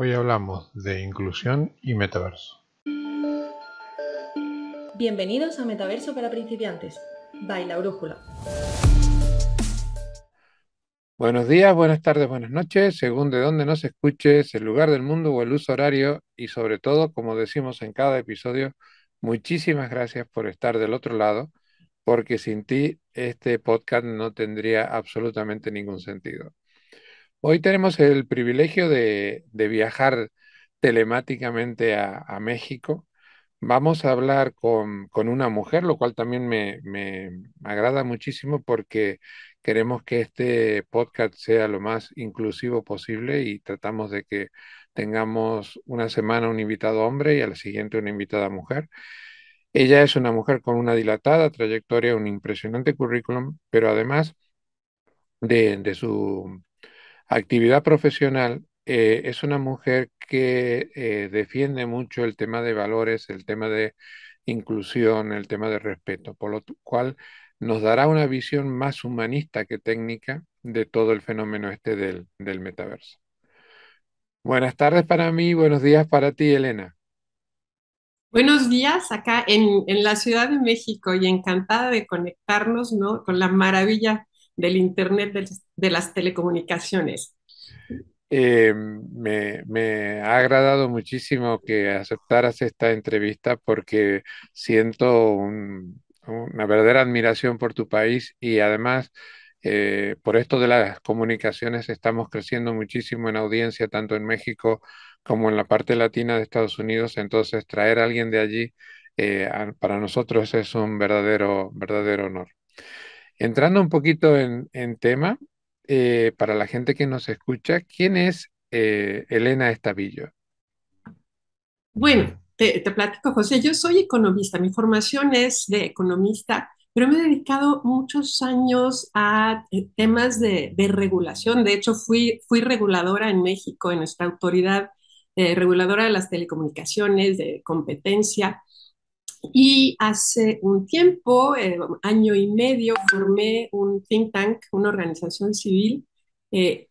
Hoy hablamos de inclusión y metaverso. Bienvenidos a Metaverso para principiantes. Baila Brújula. Buenos días, buenas tardes, buenas noches, según de dónde nos escuches, el lugar del mundo o el uso horario y sobre todo, como decimos en cada episodio, muchísimas gracias por estar del otro lado, porque sin ti este podcast no tendría absolutamente ningún sentido. Hoy tenemos el privilegio de, viajar telemáticamente a, México. Vamos a hablar con, una mujer, lo cual también me, agrada muchísimo porque queremos que este podcast sea lo más inclusivo posible y tratamos de que tengamos una semana un invitado hombre y a la siguiente una invitada mujer. Ella es una mujer con una dilatada trayectoria, un impresionante currículum, pero además de su Actividad profesional. Eh, es una mujer que eh, defiende mucho el tema de valores, el tema de inclusión, el tema de respeto, por lo cual nos dará una visión más humanista que técnica de todo el fenómeno este del, del metaverso. Buenas tardes para mí, buenos días para ti, Elena. Buenos días acá en, la Ciudad de México y encantada de conectarnos ¿no? con la maravilla del Internet, de, las telecomunicaciones. Eh, me, ha agradado muchísimo que aceptaras esta entrevista porque siento una verdadera admiración por tu país y además eh, por esto de las comunicaciones estamos creciendo muchísimo en audiencia tanto en México como en la parte latina de Estados Unidos, entonces traer a alguien de allí eh, para nosotros es un verdadero, verdadero honor. Entrando un poquito en, tema, eh, para la gente que nos escucha, ¿quién es eh, Elena Estavillo? Bueno, te, platico, José, yo soy economista, mi formación es de economista, pero me he dedicado muchos años a eh, temas de, regulación. De hecho, fui, reguladora en México, en nuestra autoridad reguladora de las telecomunicaciones, de competencia. Y hace un tiempo, eh, año y medio, formé un think tank, una organización civil, eh,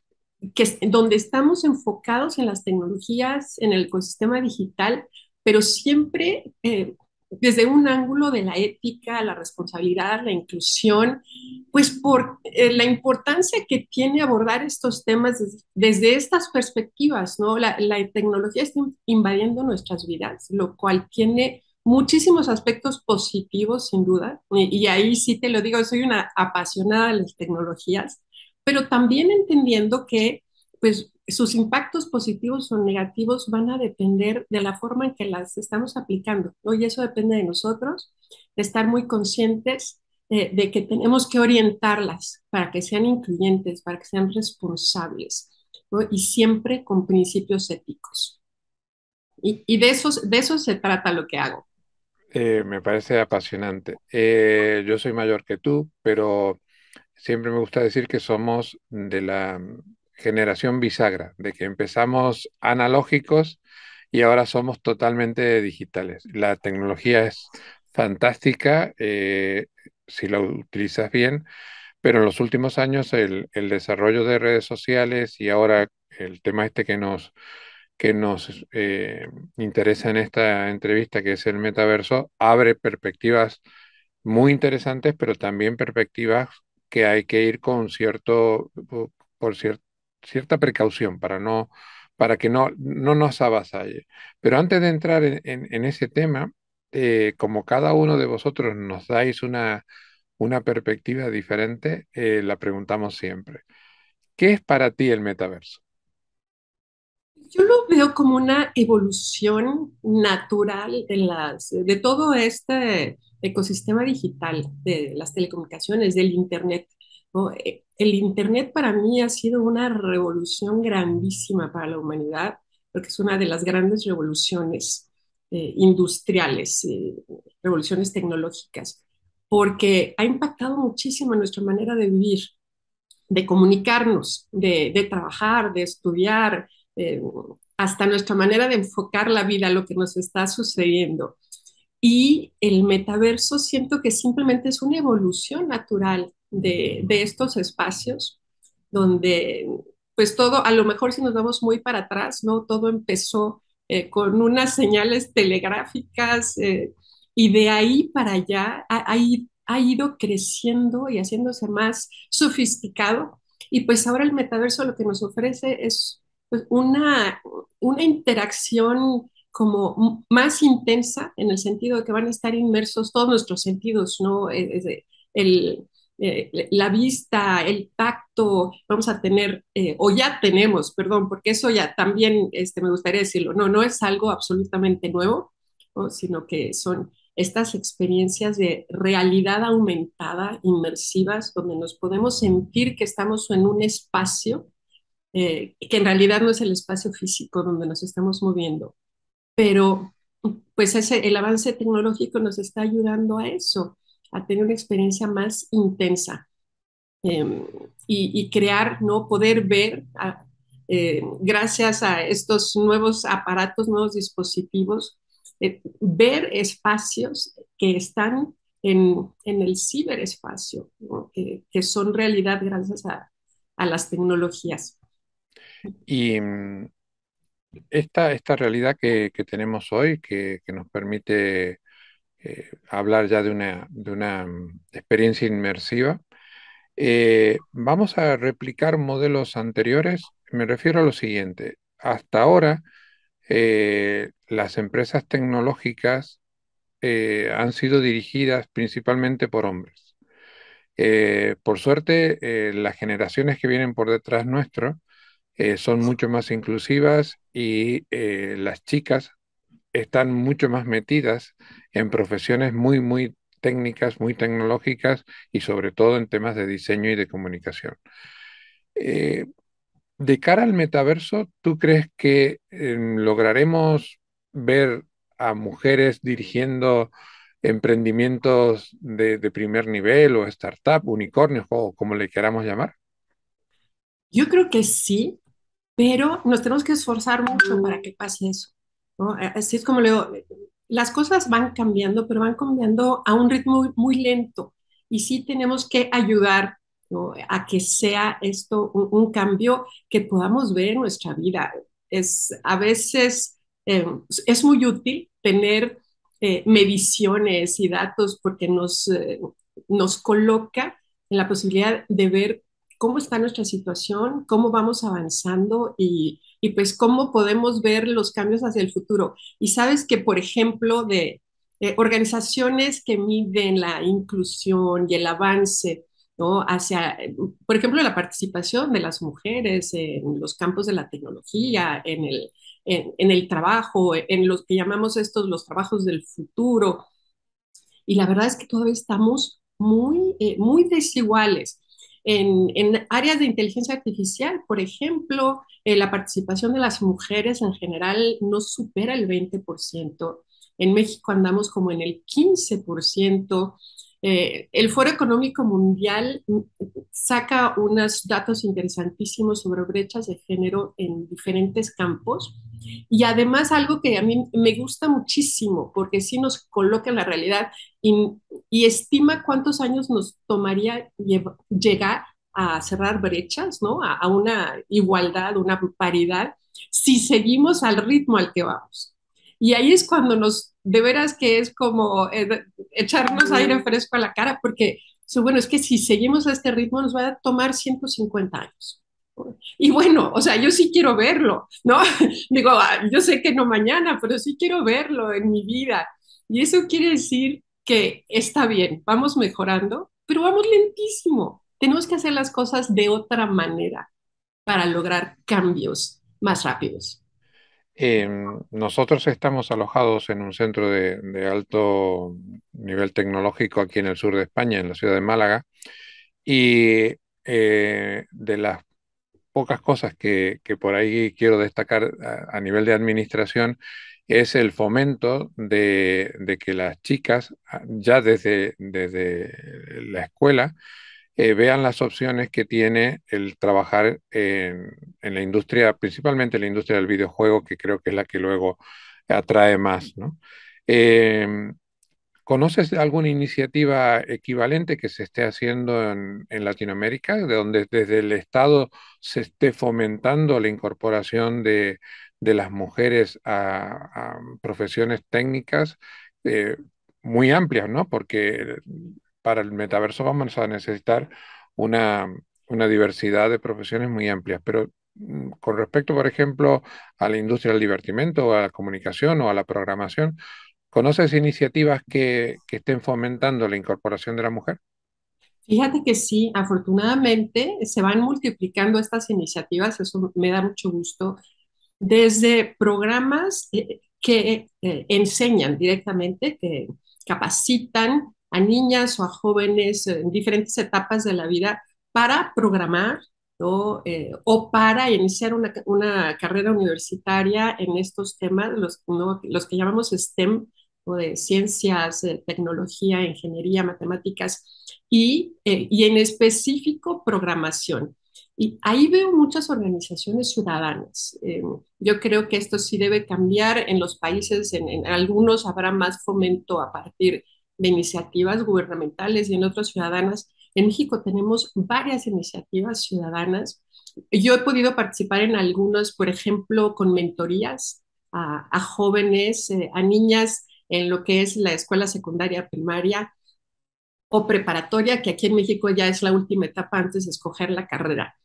que, donde estamos enfocados en las tecnologías, en el ecosistema digital, pero siempre eh, desde un ángulo de la ética, la responsabilidad, la inclusión, pues por la importancia que tiene abordar estos temas desde, estas perspectivas, ¿no? la, tecnología está invadiendo nuestras vidas, lo cual tiene muchísimos aspectos positivos, sin duda, y, ahí sí te lo digo, soy una apasionada de las tecnologías, pero también entendiendo que pues sus impactos positivos o negativos van a depender de la forma en que las estamos aplicando, Y eso depende de nosotros, de estar muy conscientes eh, de, que tenemos que orientarlas para que sean incluyentes, para que sean responsables, Y siempre con principios éticos. Y, y, de, de eso se trata lo que hago, eh, me parece apasionante. Eh, yo soy mayor que tú, pero siempre me gusta decir que somos de la generación bisagra, de que empezamos analógicos y ahora somos totalmente digitales. La tecnología es fantástica eh, si la utilizas bien, pero en los últimos años el, el desarrollo de redes sociales y ahora el tema este que nos que nos eh, interesa en esta entrevista, que es el metaverso, abre perspectivas muy interesantes, pero también perspectivas que hay que ir con cierto, por cierta precaución para no para que no, no nos avasalle. Pero antes de entrar en, ese tema, eh, como cada uno de vosotros nos dais una, una perspectiva diferente, eh, la preguntamos siempre. ¿Qué es para ti el metaverso? Yo lo veo como una evolución natural de, las, de todo este ecosistema digital, de las telecomunicaciones, del Internet. Eh, el Internet para mí ha sido una revolución grandísima para la humanidad, porque es una de las grandes revoluciones eh, industriales, eh, revoluciones tecnológicas, porque ha impactado muchísimo en nuestra manera de vivir, de comunicarnos, de trabajar, de estudiar, eh, hasta nuestra manera de enfocar la vida, lo que nos está sucediendo. Y el metaverso siento que simplemente es una evolución natural de, estos espacios donde pues todo, a lo mejor si nos vamos muy para atrás, ¿no? Todo empezó eh, con unas señales telegráficas eh, y de ahí para allá ha, ido creciendo y haciéndose más sofisticado. Y pues ahora el metaverso lo que nos ofrece es pues, una, interacción como más intensa en el sentido de que van a estar inmersos todos nuestros sentidos, ¿no? E, eh, la vista, el tacto, vamos a tener, eh, o ya tenemos, perdón, porque eso ya también este, me gustaría decirlo, no, no es algo absolutamente nuevo, sino que son estas experiencias de realidad aumentada, inmersivas, donde nos podemos sentir que estamos en un espacio eh, que en realidad no es el espacio físico donde nos estamos moviendo, pero pues el avance tecnológico nos está ayudando a eso, a tener una experiencia más intensa em, y, crear, ¿no? Poder ver, eh, gracias a estos nuevos aparatos, nuevos dispositivos, eh, ver espacios que están en, el ciberespacio, que, son realidad gracias a las tecnologías. Y mm, esta, realidad que, tenemos hoy, que, nos permite eh, hablar ya de una, mm, experiencia inmersiva, eh, vamos a replicar modelos anteriores. Me refiero a lo siguiente. Hasta ahora, eh, las empresas tecnológicas han sido dirigidas principalmente por hombres. por suerte, las generaciones que vienen por detrás nuestro, eh, son mucho más inclusivas y eh, las chicas están mucho más metidas en profesiones muy, muy técnicas, muy tecnológicas y sobre todo en temas de diseño y de comunicación. Eh, de cara al metaverso, ¿tú crees que em, lograremos ver a mujeres dirigiendo emprendimientos de, primer nivel o startup, unicornios o como le queramos llamar? Yo creo que sí, pero nos tenemos que esforzar mucho mm. para que pase eso. Así es como digo, eh, las cosas van cambiando, pero van cambiando a un ritmo muy, lento y sí tenemos que ayudar a que sea esto un, cambio que podamos ver en nuestra vida. Es a veces eh, es muy útil tener eh, mediciones y datos porque nos, nos coloca en la posibilidad de ver cómo está nuestra situación, cómo vamos avanzando y, y pues cómo podemos ver los cambios hacia el futuro. Y sabes que, por ejemplo, de eh, organizaciones que miden la inclusión y el avance, ¿no? Hacia, eh, por ejemplo, la participación de las mujeres en los campos de la tecnología, en el, en, el trabajo, en los que llamamos estos los trabajos del futuro. Y la verdad es que todavía estamos muy, eh, muy desiguales en, áreas de inteligencia artificial, por ejemplo, eh, la participación de las mujeres en general no supera el 20%. En México andamos como en el 15%. Eh, el Foro Económico Mundial saca unos datos interesantísimos sobre brechas de género en diferentes campos y además algo que a mí me gusta muchísimo porque sí nos coloca en la realidad y, estima cuántos años nos tomaría llegar a cerrar brechas, ¿no? A, a una igualdad, una paridad, si seguimos al ritmo al que vamos. Y ahí es cuando nos, de veras que es como eh, echarnos aire fresco a la cara, porque bueno, es que si seguimos a este ritmo nos va a tomar 150 años. Y bueno, o sea, yo sí quiero verlo, ¿no? Digo, ah, yo sé que no mañana, pero sí quiero verlo en mi vida. Y eso quiere decir que está bien, vamos mejorando, pero vamos lentísimo. Tenemos que hacer las cosas de otra manera para lograr cambios más rápidos. Em, nosotros estamos alojados en un centro de, alto nivel tecnológico aquí en el sur de España, en la ciudad de Málaga, y eh, de las pocas cosas que, por ahí quiero destacar a, nivel de administración es el fomento de, que las chicas ah, ya desde la escuela eh, vean las opciones que tiene el trabajar en, la industria, principalmente en la industria del videojuego, que creo que es la que luego atrae más. ¿no? Em, ¿Conoces alguna iniciativa equivalente que se esté haciendo en, Latinoamérica, de donde desde el Estado se esté fomentando la incorporación de, las mujeres a, profesiones técnicas? Eh, muy amplias, ¿no? Porque para el metaverso vamos a necesitar una, una diversidad de profesiones muy amplias, pero mm, con respecto, por ejemplo, a la industria del divertimento, a la comunicación o a la programación, ¿conoces iniciativas que, que estén fomentando la incorporación de la mujer? Fíjate que sí, afortunadamente se van multiplicando estas iniciativas, eso me da mucho gusto, desde programas eh, que eh, enseñan directamente, que capacitan a niñas o a jóvenes en diferentes etapas de la vida para programar eh, o para iniciar una, carrera universitaria en estos temas, los, que llamamos STEM, o de ciencias, eh, tecnología, ingeniería, matemáticas eh, y, en específico programación. Y ahí veo muchas organizaciones ciudadanas. yo creo que esto sí debe cambiar en los países, en, en, algunos habrá más fomento a partir de iniciativas gubernamentales y en otras ciudadanas. En México tenemos varias iniciativas ciudadanas. Yo he podido participar en algunas, por ejemplo, con mentorías a, jóvenes, eh, a niñas en lo que es la escuela secundaria primaria o preparatoria, que aquí en México ya es la última etapa antes de escoger la carrera.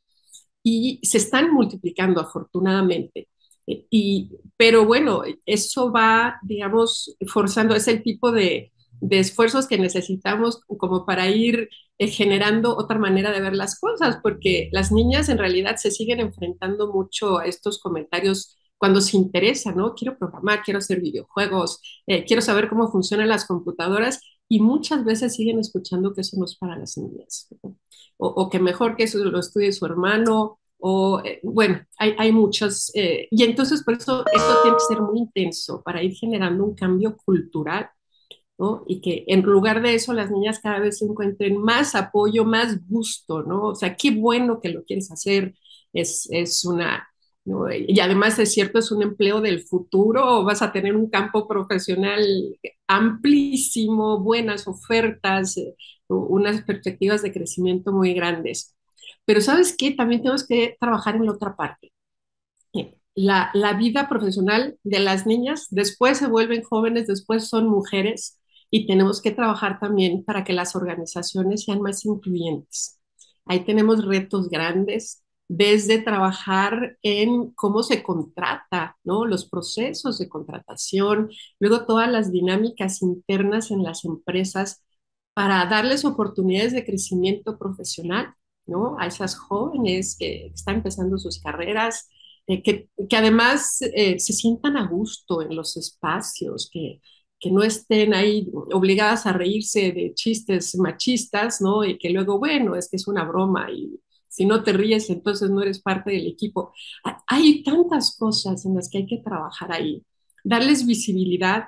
Y se están multiplicando afortunadamente. Eh, y, pero bueno, eso va, digamos, forzando es el tipo de, de esfuerzos que necesitamos como para ir eh, generando otra manera de ver las cosas, porque las niñas en realidad se siguen enfrentando mucho a estos comentarios cuando se interesa, ¿no? Quiero programar, quiero hacer videojuegos, eh, quiero saber cómo funcionan las computadoras y muchas veces siguen escuchando que eso no es para las niñas, o, que mejor que eso lo estudie su hermano, o eh, bueno, hay, hay muchas, y entonces por eso esto tiene que ser muy intenso para ir generando un cambio cultural y que en lugar de eso las niñas cada vez se encuentren más apoyo, más gusto, ¿no? O sea, qué bueno que lo quieres hacer, es, es una... Y además es cierto, es un empleo del futuro, vas a tener un campo profesional amplísimo, buenas ofertas, eh, unas perspectivas de crecimiento muy grandes. Pero sabes qué, también tenemos que trabajar en la otra parte. Eh, la, la, vida profesional de las niñas, después se vuelven jóvenes, después son mujeres, y tenemos que trabajar también para que las organizaciones sean más incluyentes. Ahí tenemos retos grandes desde trabajar en cómo se contrata, ¿no? los procesos de contratación, luego todas las dinámicas internas en las empresas para darles oportunidades de crecimiento profesional ¿no? a esas jóvenes que están empezando sus carreras, eh, que, que, además eh, se sientan a gusto en los espacios, que, que no estén ahí obligadas a reírse de chistes machistas, ¿no? Y que luego, bueno, es que es una broma y si no te ríes, entonces no eres parte del equipo. Hay tantas cosas en las que hay que trabajar ahí. Darles visibilidad,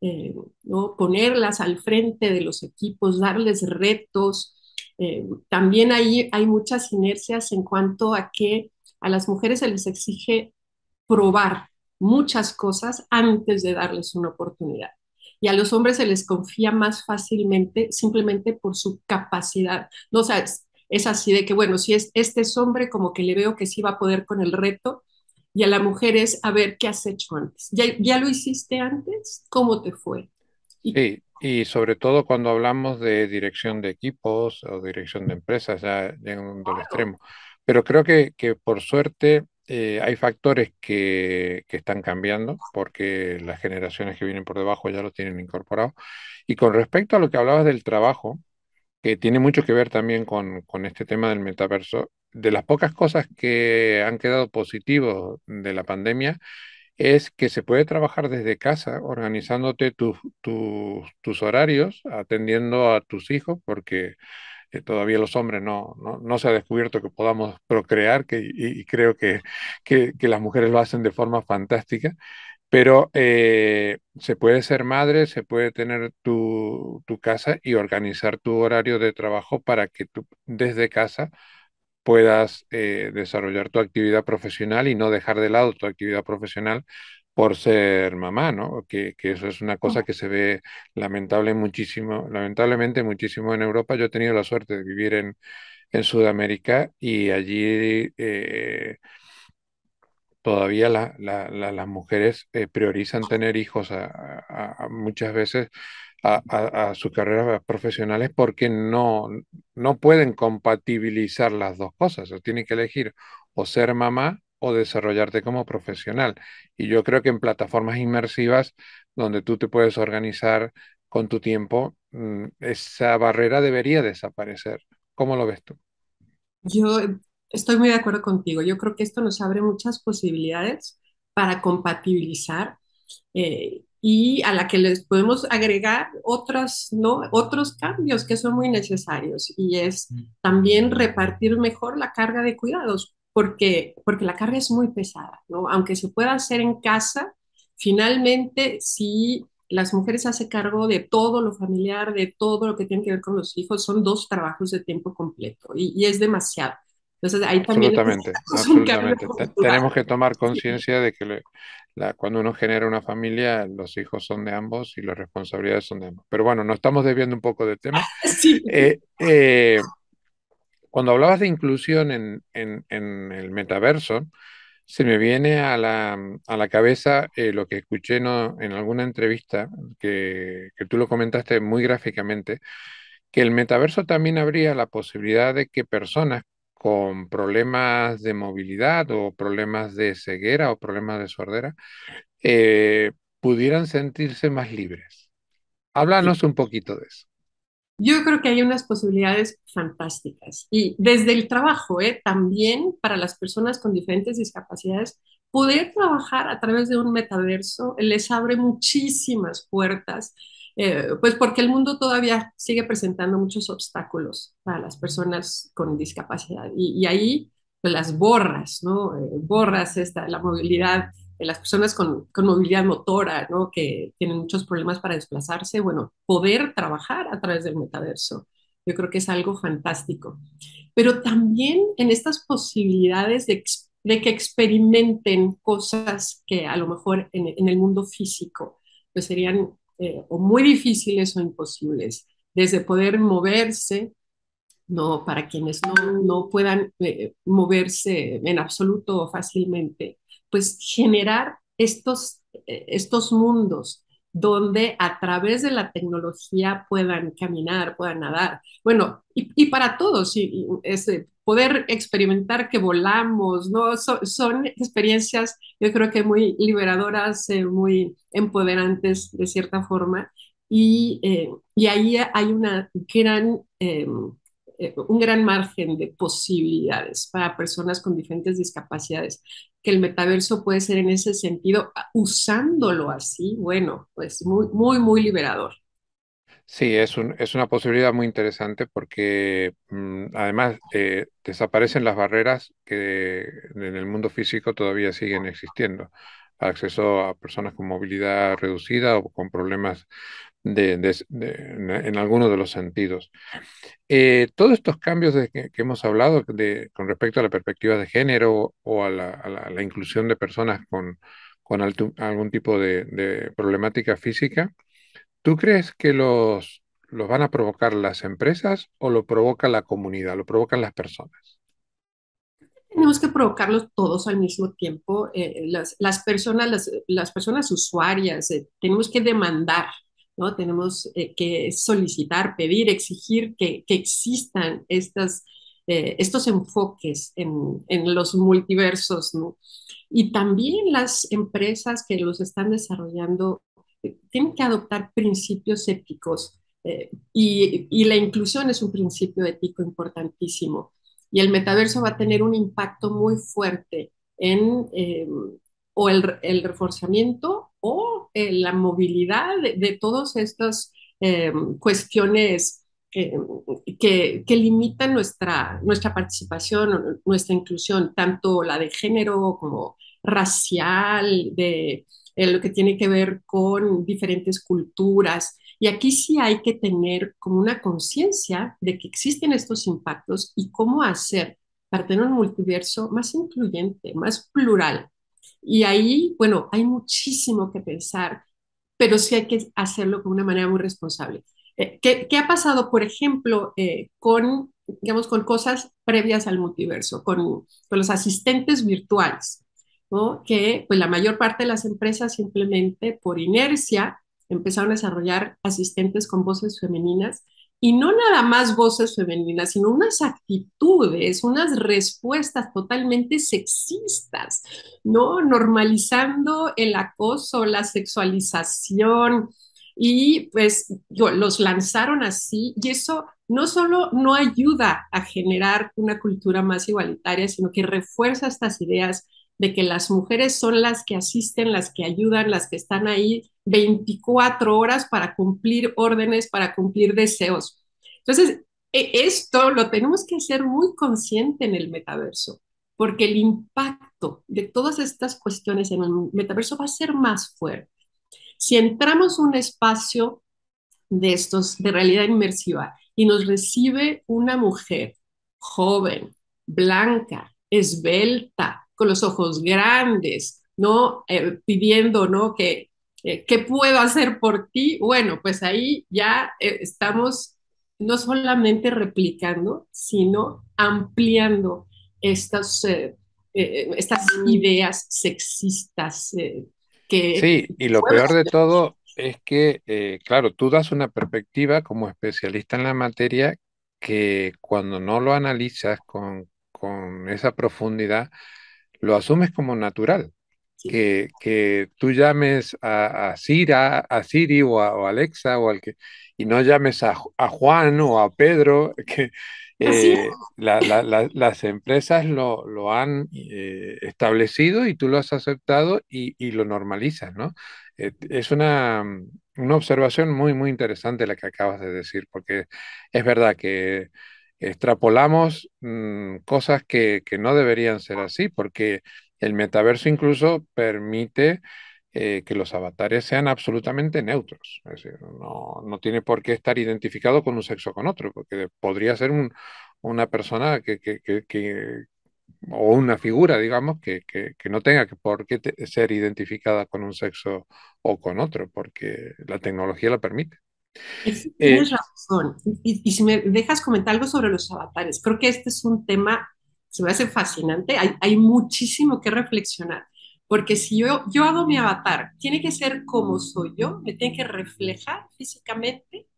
eh, ¿no? Ponerlas al frente de los equipos, darles retos. Eh, también ahí hay muchas inercias en cuanto a que a las mujeres se les exige probar muchas cosas antes de darles una oportunidad y a los hombres se les confía más fácilmente simplemente por su capacidad. No, o sea, es, así de que, bueno, si es, este es hombre, como que le veo que sí va a poder con el reto, y a la mujer es, a ver, ¿qué has hecho antes? ¿Ya, ya lo hiciste antes? ¿Cómo te fue? Y, sí, y sobre todo cuando hablamos de dirección de equipos o dirección de empresas, ya en un extremo. Pero creo que, que por suerte eh, hay factores que, están cambiando porque las generaciones que vienen por debajo ya lo tienen incorporado. Y con respecto a lo que hablabas del trabajo, que tiene mucho que ver también con, este tema del metaverso, de las pocas cosas que han quedado positivos de la pandemia es que se puede trabajar desde casa organizándote tus horarios, atendiendo a tus hijos, porque eh, todavía los hombres no, no, se ha descubierto que podamos procrear, que, y, creo que, las mujeres lo hacen de forma fantástica, pero eh, se puede ser madre, se puede tener tu, casa y organizar tu horario de trabajo para que tú desde casa puedas eh, desarrollar tu actividad profesional y no dejar de lado tu actividad profesional por ser mamá, ¿no? Que, eso es una cosa que se ve lamentable muchísimo, lamentablemente muchísimo en Europa. Yo he tenido la suerte de vivir en, en Sudamérica y allí eh, todavía la, las mujeres eh, priorizan tener hijos muchas veces a, sus carreras profesionales porque no, no pueden compatibilizar las dos cosas. tienen que elegir o ser mamá o desarrollarte como profesional. Y yo creo que en plataformas inmersivas, donde tú te puedes organizar con tu tiempo, mm, esa barrera debería desaparecer. ¿Cómo lo ves tú? Yo em, estoy muy de acuerdo contigo. Yo creo que esto nos abre muchas posibilidades para compatibilizar eh, y a la que les podemos agregar otras, ¿no? otros cambios que son muy necesarios y es mm. también repartir mejor la carga de cuidados porque, porque la carga es muy pesada, ¿no? Aunque se pueda hacer en casa, finalmente si las mujeres hacen cargo de todo lo familiar, de todo lo que tiene que ver con los hijos, son dos trabajos de tiempo completo y, es demasiado. Entonces, ahí también absolutamente, Tenemos que tomar conciencia de que la, cuando uno genera una familia, los hijos son de ambos y las responsabilidades son de ambos. Pero bueno, nos estamos debiendo un poco de tema. sí. eh, eh cuando hablabas de inclusión en, el metaverso, se me viene a la, cabeza eh, lo que escuché en alguna entrevista, que, tú lo comentaste muy gráficamente, que el metaverso también habría la posibilidad de que personas con problemas de movilidad o problemas de ceguera o problemas de sordera eh, pudieran sentirse más libres. Háblanos un poquito de eso. Yo creo que hay unas posibilidades fantásticas y desde el trabajo, ¿eh? también para las personas con diferentes discapacidades, poder trabajar a través de un metaverso les abre muchísimas puertas, eh, pues porque el mundo todavía sigue presentando muchos obstáculos para las personas con discapacidad y, ahí pues, las borras, ¿no? Eh, borras esta, la movilidad las personas con, movilidad motora, ¿no? que tienen muchos problemas para desplazarse, bueno, poder trabajar a través del metaverso. Yo creo que es algo fantástico. Pero también en estas posibilidades de, que experimenten cosas que a lo mejor en, el mundo físico pues serían eh, o muy difíciles o imposibles, desde poder moverse, no para quienes no, no puedan eh, moverse en absoluto o fácilmente, pues generar estos, eh, estos mundos donde a través de la tecnología puedan caminar, puedan nadar. Bueno, y, para todos, eh, poder experimentar que volamos, ¿no? son experiencias, yo creo que muy liberadoras, eh, muy empoderantes de cierta forma, y, ahí hay una gran em, eh, un gran margen de posibilidades para personas con diferentes discapacidades, que el metaverso puede ser en ese sentido, ah, usándolo así, bueno, pues muy, muy, muy liberador. Sí, es, un, es una posibilidad muy interesante porque mm, además eh, desaparecen las barreras que en el mundo físico todavía siguen existiendo acceso a personas con movilidad reducida o con problemas en alguno de los sentidos. Eh, todos estos cambios que, hemos hablado con respecto a la perspectiva de género o a la, inclusión de personas con, algún tipo de, problemática física, ¿tú crees que los, los van a provocar las empresas o lo provoca la comunidad, lo provocan las personas? tenemos que provocarlos todos al mismo tiempo. Eh, las, personas, las, personas usuarias, eh, tenemos que demandar ¿no? Tenemos eh, que solicitar, pedir, exigir que, existan estas, eh, estos enfoques en, los multiversos, Y también las empresas que los están desarrollando eh, tienen que adoptar principios éticos y, la inclusión es un principio ético importantísimo. Y el metaverso va a tener un impacto muy fuerte en o el reforzamiento eh, la movilidad de, todos todas estas eh, cuestiones que, limitan nuestra, nuestra participación, nuestra inclusión, tanto la de género como racial, de eh, lo que tiene que ver con diferentes culturas. Y aquí sí hay que tener como una conciencia de que existen estos impactos y cómo hacer para tener un multiverso más incluyente, más plural, y ahí, bueno, hay muchísimo que pensar, pero sí hay que hacerlo con una manera muy responsable. Eh, ¿qué, ha pasado, por ejemplo, eh, con, digamos, con cosas previas al multiverso, con, los asistentes virtuales? que pues la mayor parte de las empresas simplemente por inercia empezaron a desarrollar asistentes con voces femeninas y no nada más voces femeninas, sino unas actitudes, unas respuestas totalmente sexistas, ¿no? Normalizando el acoso, la sexualización, y pues los lanzaron así y eso no solo no ayuda a generar una cultura más igualitaria, sino que refuerza estas ideas de que las mujeres son las que asisten, las que ayudan, las que están ahí 24 horas para cumplir órdenes, para cumplir deseos. Entonces, e, esto lo tenemos que hacer muy consciente en el metaverso, porque el impacto de todas estas cuestiones en el metaverso va a ser más fuerte. Si entramos un espacio de estos de realidad inmersiva y nos recibe una mujer joven, blanca, esbelta, con los ojos grandes, ¿no? Eh, pidiendo, ¿no? Que, eh, ¿Qué puedo hacer por ti? Bueno, pues ahí ya eh, estamos no solamente replicando, sino ampliando estas, estas ideas sexistas. sí, y lo peor de todo es que, claro, tú das una perspectiva como especialista en la materia que cuando no lo analizas con, con esa profundidad, lo asumes como natural. Que, que, tú llames a, a, a Siri o a Alexa o al que, y no llames a, Juan o a Pedro, que eh, las empresas lo, lo han eh, establecido y tú lo has aceptado y, lo normalizas, ¿no? Eh, es una, una observación muy, muy interesante la que acabas de decir, porque es verdad que extrapolamos mm, cosas que, no deberían ser así, porque el metaverso incluso permite eh, que los avatares sean absolutamente neutros. Es decir, no, no, tiene por qué estar identificado con un sexo o con otro, porque podría ser un, una persona que, que, o una figura, digamos, que, no tenga por qué ser identificada con un sexo o con otro, porque la tecnología la permite. Eh, tienes razón. Y, si me dejas comentar algo sobre los avatares, creo que este es un tema que se me hace fascinante. Hay, muchísimo que reflexionar. Porque si yo, yo hago mi avatar, tiene que ser como soy yo, me tiene que reflejar físicamente.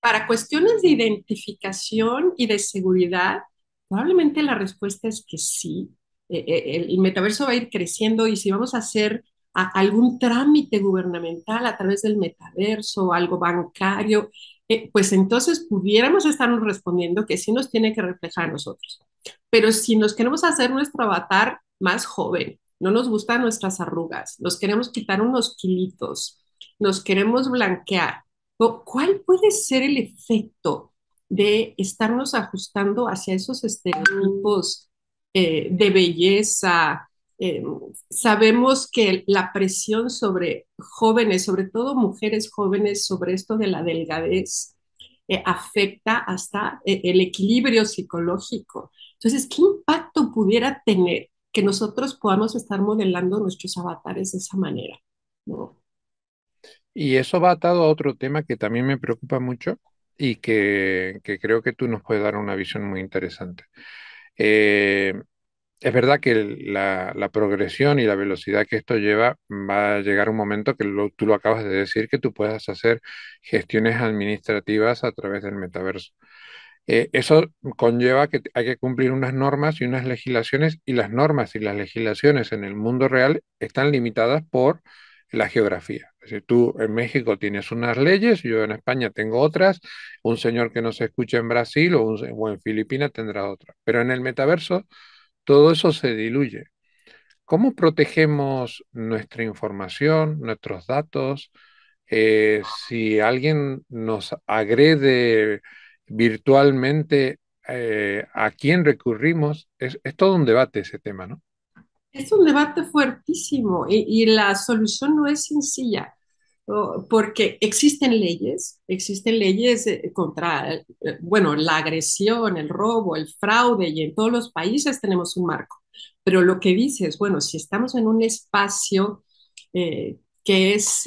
Para cuestiones de identificación y de seguridad, probablemente la respuesta es que sí. Eh, eh, el metaverso va a ir creciendo y si vamos a ser a algún trámite gubernamental a través del metaverso, algo bancario, eh, pues entonces pudiéramos estarnos respondiendo que sí nos tiene que reflejar a nosotros. Pero si nos queremos hacer nuestro avatar más joven, no nos gustan nuestras arrugas, nos queremos quitar unos kilitos, nos queremos blanquear, ¿cuál puede ser el efecto de estarnos ajustando hacia esos estereotipos eh, de belleza, eh, sabemos que la presión sobre jóvenes, sobre todo mujeres jóvenes, sobre esto de la delgadez, eh, afecta hasta eh, el equilibrio psicológico. Entonces, ¿qué impacto pudiera tener que nosotros podamos estar modelando nuestros avatares de esa manera? ¿no? Y eso va atado a otro tema que también me preocupa mucho y que, que creo que tú nos puedes dar una visión muy interesante. Eh, es verdad que la, progresión y la velocidad que esto lleva va a llegar un momento que tú lo acabas de decir, que tú puedas hacer gestiones administrativas a través del metaverso. Eh, eso conlleva que hay que cumplir unas normas y unas legislaciones y las normas y las legislaciones en el mundo real están limitadas por la geografía. si tú en México tienes unas leyes, yo en España tengo otras, un señor que no se escucha en Brasil o, o en Filipinas tendrá otra. Pero en el metaverso todo eso se diluye. ¿Cómo protegemos nuestra información, nuestros datos? Eh, si alguien nos agrede virtualmente, eh, ¿a quién recurrimos? Es, todo un debate ese tema, ¿no? Es un debate fuertísimo y la solución no es sencilla. Oh, porque existen leyes, existen leyes eh, contra, eh, bueno, la agresión, el robo, el fraude, y en todos los países tenemos un marco. Pero lo que dice es, bueno, si estamos en un espacio eh, que es...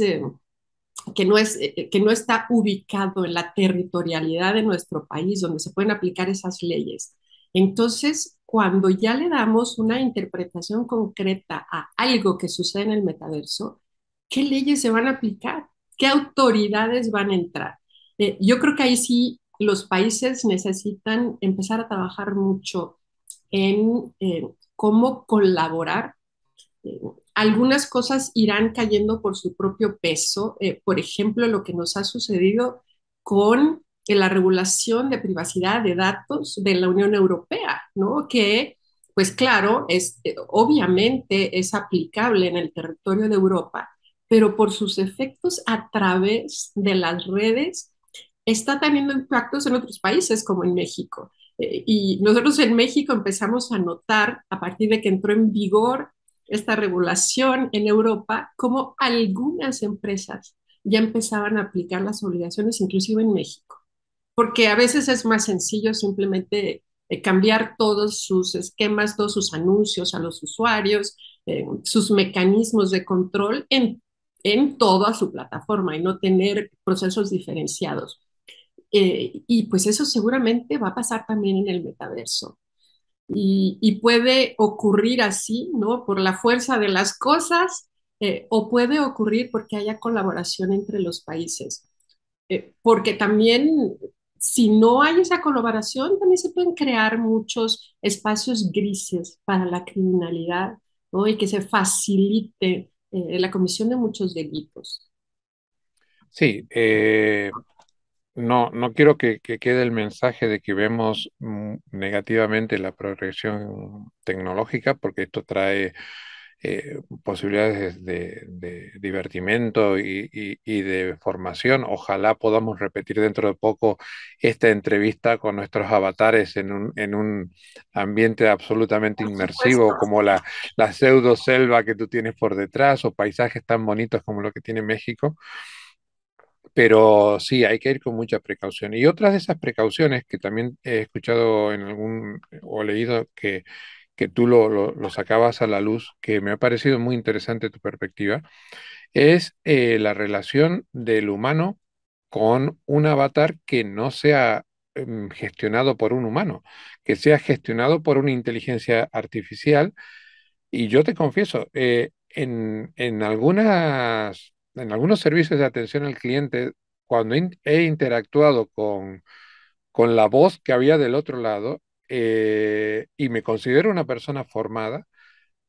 que no, es, que no está ubicado en la territorialidad de nuestro país, donde se pueden aplicar esas leyes. Entonces, cuando ya le damos una interpretación concreta a algo que sucede en el metaverso, ¿qué leyes se van a aplicar? ¿Qué autoridades van a entrar? Eh, yo creo que ahí sí los países necesitan empezar a trabajar mucho en eh, cómo colaborar. Eh, algunas cosas irán cayendo por su propio peso. por ejemplo, lo que nos ha sucedido con la regulación de privacidad de datos de la Unión Europea, ¿no? Que pues claro, obviamente es aplicable en el territorio de Europa, pero por sus efectos a través de las redes está teniendo impactos en otros países como en México. Eh, y nosotros en México empezamos a notar, a partir de que entró en vigor esta regulación en Europa, cómo algunas empresas ya empezaban a aplicar las obligaciones, inclusive en México, porque a veces es más sencillo simplemente eh, cambiar todos sus esquemas, todos sus anuncios a los usuarios, eh, sus mecanismos de control en en toda su plataforma y no tener procesos diferenciados. Eh, y pues eso seguramente va a pasar también en el metaverso. Y, puede ocurrir así, ¿no? Por la fuerza de las cosas, eh, o puede ocurrir porque haya colaboración entre los países. Eh, porque también, si no hay esa colaboración, también se pueden crear muchos espacios grises para la criminalidad, ¿no? Y que se facilite eh, la comisión de muchos delitos. Sí, eh, no, no quiero que, quede el mensaje de que vemos mm, negativamente la progresión tecnológica, porque esto trae eh, posibilidades de, de divertimento y, de formación. Ojalá podamos repetir dentro de poco esta entrevista con nuestros avatares en un, en un ambiente absolutamente inmersivo, como la, la pseudo selva que tú tienes por detrás o paisajes tan bonitos como lo que tiene México pero sí, hay que ir con mucha precaución. Y otras de esas precauciones que también he escuchado en algún o leído que, que tú lo, lo, sacabas a la luz, que me ha parecido muy interesante tu perspectiva, es eh, la relación del humano con un avatar que no sea em, gestionado por un humano, que sea gestionado por una inteligencia artificial. Y yo te confieso, eh, en, algunas, en algunos servicios de atención al cliente, cuando he interactuado con, con la voz que había del otro lado, eh, y me considero una persona formada,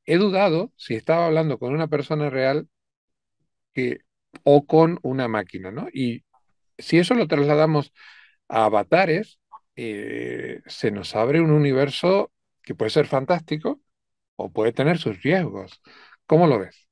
he dudado si estaba hablando con una persona real que, o con una máquina, ¿no? Y si eso lo trasladamos a avatares, eh, se nos abre un universo que puede ser fantástico o puede tener sus riesgos. ¿Cómo lo ves?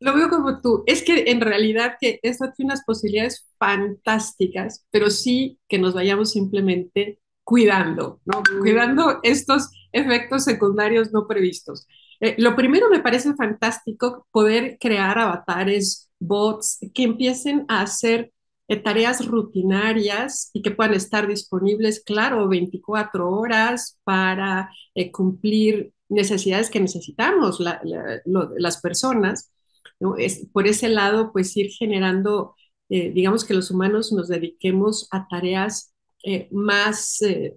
Lo veo como tú. Es que en realidad que esto tiene unas posibilidades fantásticas, pero sí que nos vayamos simplemente cuidando, ¿no? Mm. Cuidando estos efectos secundarios no previstos. Eh, lo primero me parece fantástico poder crear avatares, bots, que empiecen a hacer eh, tareas rutinarias y que puedan estar disponibles, claro, 24 horas para eh, cumplir necesidades que necesitamos las personas. por ese lado, pues ir generando, digamos que los humanos nos dediquemos a tareas eh, más, eh,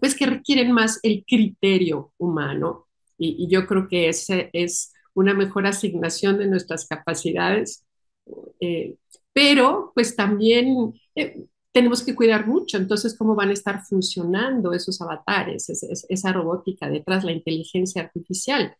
pues que requieren más el criterio humano. Y, yo creo que esa es una mejor asignación de nuestras capacidades. Eh, pero pues también tenemos que cuidar mucho, entonces, cómo van a estar funcionando esos avatares, esa robótica detrás, la inteligencia artificial.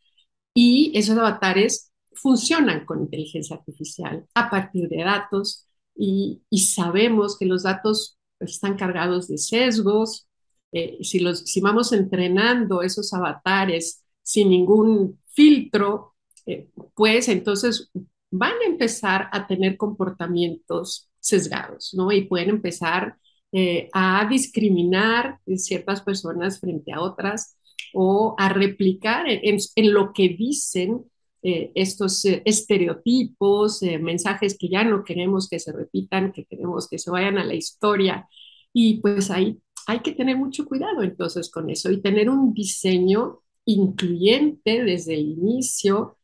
Y esos avatares funcionan con inteligencia artificial a partir de datos y, y sabemos que los datos están cargados de sesgos. Eh, si, los, si vamos entrenando esos avatares sin ningún filtro, eh, pues entonces van a empezar a tener comportamientos sesgados, ¿no? Y pueden empezar eh, a discriminar ciertas personas frente a otras o a replicar en lo que dicen eh, estos eh, estereotipos, eh, mensajes que ya no queremos que se repitan, que queremos que se vayan a la historia. Y pues ahí hay que tener mucho cuidado entonces con eso y tener un diseño incluyente desde el inicio,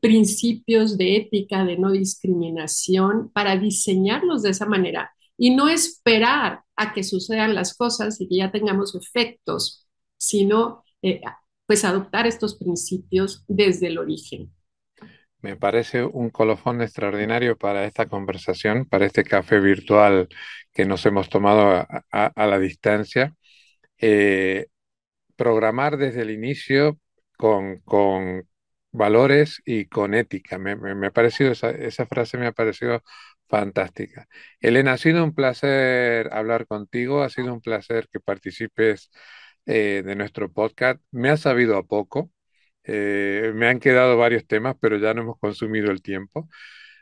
principios de ética, de no discriminación, para diseñarlos de esa manera y no esperar a que sucedan las cosas y que ya tengamos efectos, sino pues adoptar estos principios desde el origen. Me parece un colofón extraordinario para esta conversación, para este café virtual que nos hemos tomado a, la distancia. Eh, programar desde el inicio con, valores y con ética. Me, ha parecido esa, frase me ha parecido fantástica. Elena, ha sido un placer hablar contigo, ha sido un placer que participes eh, de nuestro podcast. Me ha sabido a poco, eh, me han quedado varios temas, pero ya no hemos consumido el tiempo.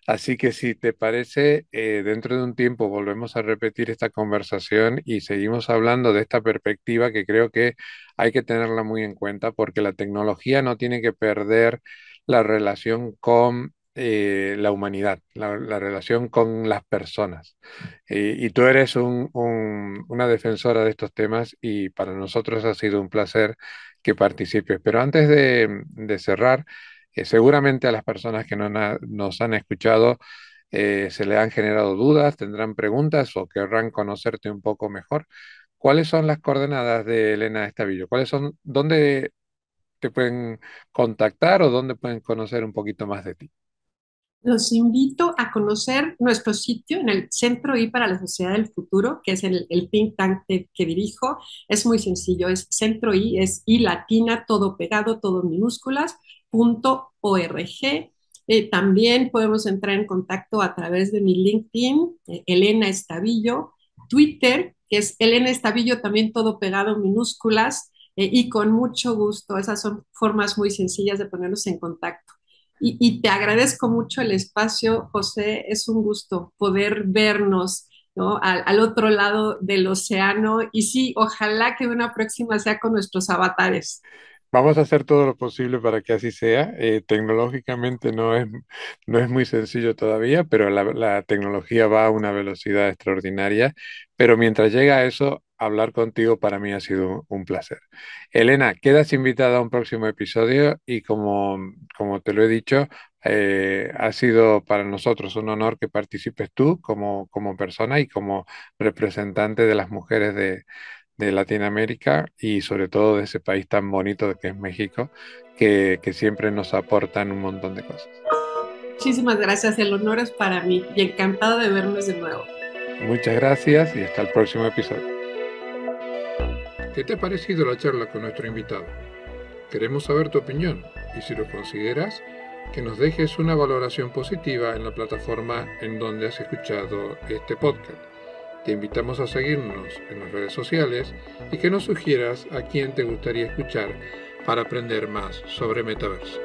Así que si te parece, eh, dentro de un tiempo volvemos a repetir esta conversación y seguimos hablando de esta perspectiva que creo que hay que tenerla muy en cuenta porque la tecnología no tiene que perder la relación con eh, la humanidad, la, relación con las personas. y tú eres una defensora de estos temas y para nosotros ha sido un placer que participes. Pero antes de, cerrar, eh, seguramente a las personas que no nos han escuchado eh, se le han generado dudas, tendrán preguntas o querrán conocerte un poco mejor. ¿Cuáles son las coordenadas de Elena Estavillo? ¿Cuáles son, dónde te pueden contactar o dónde pueden conocer un poquito más de ti? Los invito a conocer nuestro sitio en el Centro I para la Sociedad del Futuro, que es el, think tank que, dirijo. Es muy sencillo, es Centro I, es I latina, todo pegado, todo minúsculas, punto org. Eh, también podemos entrar en contacto a través de mi LinkedIn, eh, Elena Estavillo, Twitter, que es Elena Estavillo, también todo pegado minúsculas, eh, y con mucho gusto. Esas son formas muy sencillas de ponernos en contacto. Y, te agradezco mucho el espacio, José. Es un gusto poder vernos al, al, otro lado del océano. Y sí, ojalá que una próxima sea con nuestros avatares. Vamos a hacer todo lo posible para que así sea. Eh, tecnológicamente no es, no es muy sencillo todavía, pero la, tecnología va a una velocidad extraordinaria. Pero mientras llega a eso, hablar contigo para mí ha sido un placer. Elena, quedas invitada a un próximo episodio y como, como te lo he dicho, eh, ha sido para nosotros un honor que participes tú como, como persona y como representante de las mujeres de, de Latinoamérica y sobre todo de ese país tan bonito que es México, que, que siempre nos aportan un montón de cosas. Muchísimas gracias, el honor es para mí y encantado de vernos de nuevo. Muchas gracias y hasta el próximo episodio. ¿Qué te ha parecido la charla con nuestro invitado? Queremos saber tu opinión y si lo consideras, que nos dejes una valoración positiva en la plataforma en donde has escuchado este podcast. Te invitamos a seguirnos en las redes sociales y que nos sugieras a quién te gustaría escuchar para aprender más sobre metaverso.